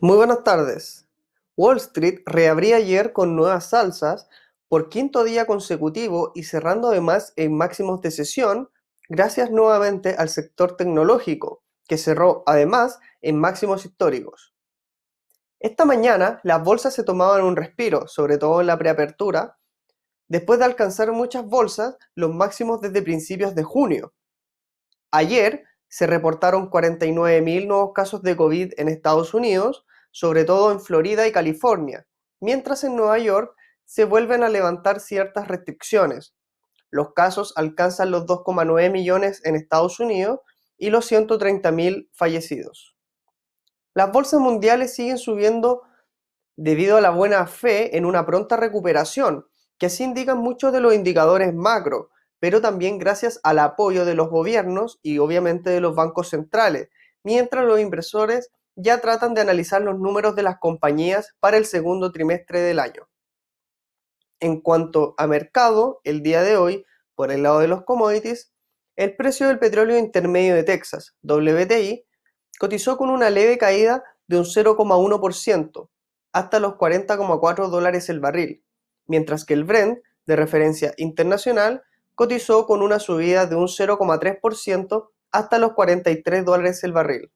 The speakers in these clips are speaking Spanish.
Muy buenas tardes. Wall Street reabría ayer con nuevas salsas por quinto día consecutivo y cerrando además en máximos de sesión gracias nuevamente al sector tecnológico, que cerró además en máximos históricos. Esta mañana las bolsas se tomaban un respiro, sobre todo en la preapertura, después de alcanzar muchas bolsas los máximos desde principios de junio. Ayer se reportaron 49.000 nuevos casos de COVID en Estados Unidos, sobre todo en Florida y California, mientras en Nueva York se vuelven a levantar ciertas restricciones. Los casos alcanzan los 2,9 millones en Estados Unidos y los 130.000 fallecidos. Las bolsas mundiales siguen subiendo debido a la buena fe en una pronta recuperación que así indican muchos de los indicadores macro, pero también gracias al apoyo de los gobiernos y obviamente de los bancos centrales, mientras los inversores ya tratan de analizar los números de las compañías para el segundo trimestre del año. En cuanto a mercado, el día de hoy, por el lado de los commodities, el precio del petróleo intermedio de Texas, WTI, cotizó con una leve caída de un 0,1% hasta los 40,4 dólares el barril, mientras que el Brent, de referencia internacional, cotizó con una subida de un 0,3% hasta los 43 dólares el barril.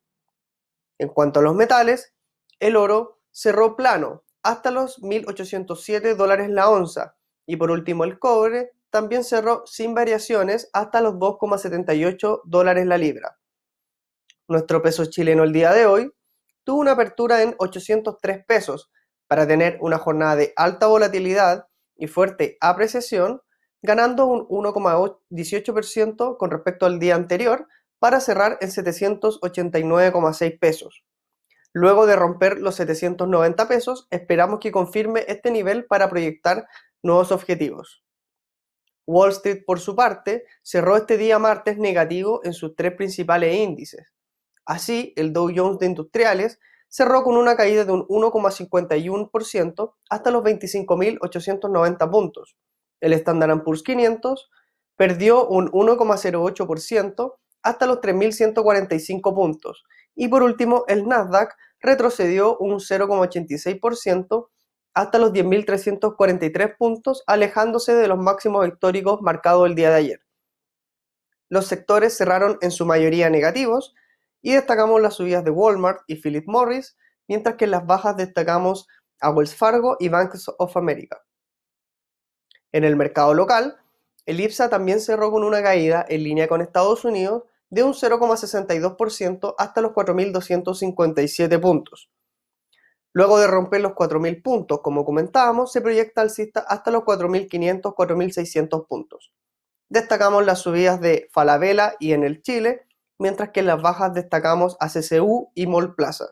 En cuanto a los metales, el oro cerró plano hasta los 1.807 dólares la onza y por último el cobre también cerró sin variaciones hasta los 2,78 dólares la libra. Nuestro peso chileno el día de hoy tuvo una apertura en 803 pesos, para tener una jornada de alta volatilidad y fuerte apreciación, ganando un 1,18% con respecto al día anterior para cerrar en 789,6 pesos. Luego de romper los 790 pesos, esperamos que confirme este nivel para proyectar nuevos objetivos. Wall Street, por su parte, cerró este día martes negativo en sus tres principales índices. Así, el Dow Jones de Industriales cerró con una caída de un 1,51% hasta los 25.890 puntos. El Standard Poor's 500 perdió un 1,08% hasta los 3.145 puntos. Y por último, el Nasdaq retrocedió un 0,86% hasta los 10.343 puntos, alejándose de los máximos históricos marcados el día de ayer. Los sectores cerraron en su mayoría negativos, y destacamos las subidas de Walmart y Philip Morris, mientras que en las bajas destacamos a Wells Fargo y Banks of America. En el mercado local, el IPSA también cerró con una caída en línea con Estados Unidos de un 0,62% hasta los 4.257 puntos. Luego de romper los 4.000 puntos, como comentábamos, se proyecta alcista hasta los 4.500-4.600 puntos. Destacamos las subidas de Falabella y en el Chile, mientras que en las bajas destacamos a CCU y Mall Plaza.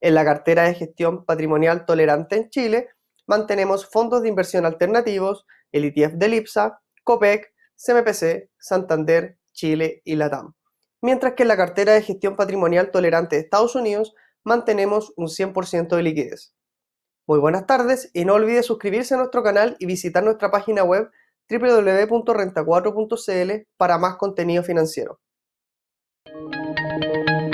En la cartera de gestión patrimonial tolerante en Chile mantenemos fondos de inversión alternativos, el ETF de Lipsa, COPEC, CMPC, Santander, Chile y LATAM. Mientras que en la cartera de gestión patrimonial tolerante de Estados Unidos mantenemos un 100% de liquidez. Muy buenas tardes y no olvide suscribirse a nuestro canal y visitar nuestra página web www.renta4.cl para más contenido financiero. Thank you.